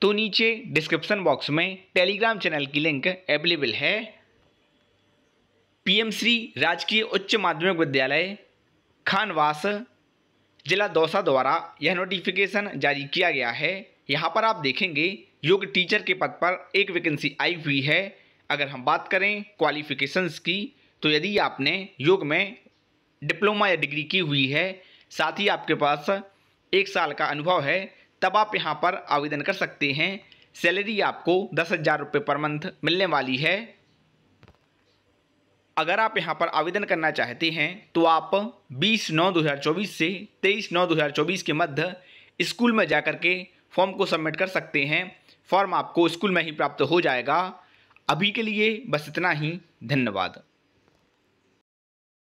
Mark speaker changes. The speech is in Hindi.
Speaker 1: तो नीचे डिस्क्रिप्शन बॉक्स में टेलीग्राम चैनल की लिंक अवेलेबल है एम श्री राजकीय उच्च माध्यमिक विद्यालय खानवास जिला दौसा द्वारा यह नोटिफिकेशन जारी किया गया है यहाँ पर आप देखेंगे योग टीचर के पद पर एक वैकेंसी आई हुई है अगर हम बात करें क्वालिफिकेशंस की तो यदि आपने योग में डिप्लोमा या डिग्री की हुई है साथ ही आपके पास एक साल का अनुभव है तब आप यहाँ पर आवेदन कर सकते हैं सैलरी आपको दस हज़ार रुपये पर मंथ मिलने वाली है अगर आप यहाँ पर आवेदन करना चाहते हैं तो आप 20 नौ 2024 से 23 नौ 2024 के मध्य स्कूल में जा के फॉर्म को सबमिट कर सकते हैं फॉर्म आपको स्कूल में ही प्राप्त हो जाएगा अभी के लिए बस इतना ही धन्यवाद